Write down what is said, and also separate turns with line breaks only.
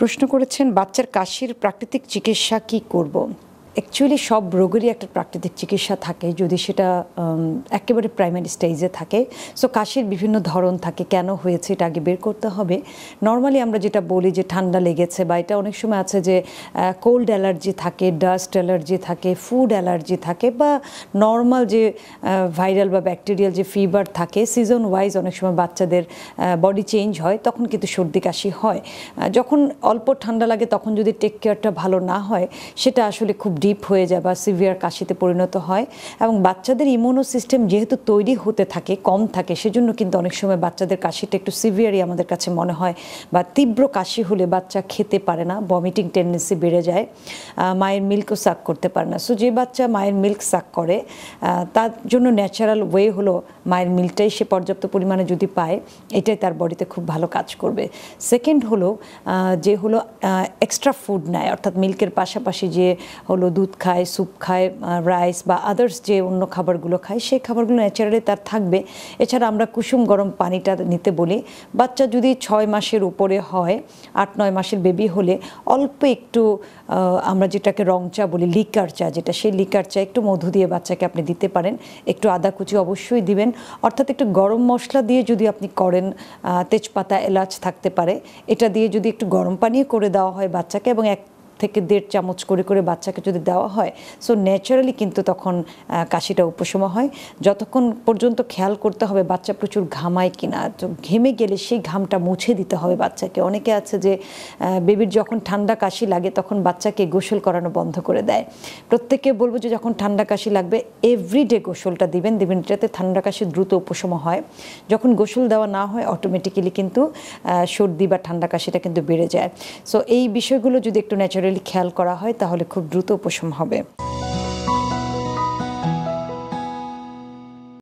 প্রশ্ন করেছেন বাচ্চার কাশির প্রাকৃতিক চিকিৎসা কি করব অ্যাকচুয়ালি সব রোগেরই একটা প্রাকৃতিক চিকিৎসা থাকে যদি সেটা একেবারে প্রাইমারি স্টেজে থাকে সো কাশির বিভিন্ন ধরন থাকে কেন হয়েছে এটা আগে বের করতে হবে নর্মালি আমরা যেটা বলি যে ঠান্ডা লেগেছে বা এটা অনেক সময় আছে যে কোল্ড অ্যালার্জি থাকে ডাস্ট অ্যালার্জি থাকে ফুড অ্যালার্জি থাকে বা নর্মাল যে ভাইরাল বা ব্যাকটেরিয়াল যে ফিভার থাকে সিজন ওয়াইজ অনেক সময় বাচ্চাদের বডি চেঞ্জ হয় তখন কিন্তু সর্দি কাশি হয় যখন অল্প ঠান্ডা লাগে তখন যদি টেক কেয়ারটা ভালো না হয় সেটা আসলে খুব ডিপ হয়ে যায় বা সিভিয়ার কাশিতে পরিণত হয় এবং বাচ্চাদের ইমিউনো সিস্টেম যেহেতু তৈরি হতে থাকে কম থাকে সেজন্য কিন্তু অনেক সময় বাচ্চাদের কাশিটা একটু সিভিয়ারই আমাদের কাছে মনে হয় বা তীব্র কাশি হলে বাচ্চা খেতে পারে না ভমিটিং টেন্ডেন্সি বেড়ে যায় মায়ের মিল্কও সাক করতে পারে না সো যে বাচ্চা মায়ের মিল্ক সাক করে তার জন্য ন্যাচারাল ওয়ে হলো মায়ের মিল্কটাই সে পর্যাপ্ত পরিমাণে যদি পায় এটাই তার বডিতে খুব ভালো কাজ করবে সেকেন্ড হলো যে হলো এক্সট্রা ফুড নেয় অর্থাৎ মিল্কের পাশাপাশি যে হলো দুধ খায় স্যুপ খায় রাইস বা আদার্স যে অন্য খাবারগুলো খায় সেই খাবারগুলো ন্যাচারালি তার থাকবে এছাড়া আমরা কুসুম গরম পানিটা নিতে বলি বাচ্চা যদি ছয় মাসের উপরে হয় আট নয় মাসের বেবি হলে অল্প একটু আমরা যেটাকে রং চা বলি লিকার চা যেটা সেই লিকার চা একটু মধু দিয়ে বাচ্চাকে আপনি দিতে পারেন একটু আদা কুচি অবশ্যই দিবেন অর্থাৎ একটু গরম মশলা দিয়ে যদি আপনি করেন তেজপাতা এলাচ থাকতে পারে এটা দিয়ে যদি একটু গরম পানিও করে দেওয়া হয় বাচ্চাকে এবং এক থেকে দেড় চামচ করে করে বাচ্চাকে যদি দেওয়া হয় সো ন্যাচারালি কিন্তু তখন কাশিটা উপশম হয় যতক্ষণ পর্যন্ত খেয়াল করতে হবে বাচ্চা প্রচুর ঘামায় কিনা তো ঘেমে গেলে সেই ঘামটা মুছে দিতে হবে বাচ্চাকে অনেকে আছে যে বেবির যখন ঠান্ডা কাশি লাগে তখন বাচ্চাকে গোসল করানো বন্ধ করে দেয় প্রত্যেককে বলবো যে যখন ঠান্ডা কাশি লাগবে এভরিডে গোসলটা দিবেন দেবেন যাতে ঠান্ডা কাশি দ্রুত উপশম হয় যখন গোসল দেওয়া না হয় অটোমেটিক্যালি কিন্তু সর্দি বা ঠান্ডা কাশিটা কিন্তু বেড়ে যায় সো এই বিষয়গুলো যদি একটু ন্যাচারাল ন্যাচারালি খেয়াল করা হয় তাহলে খুব দ্রুত উপশম হবে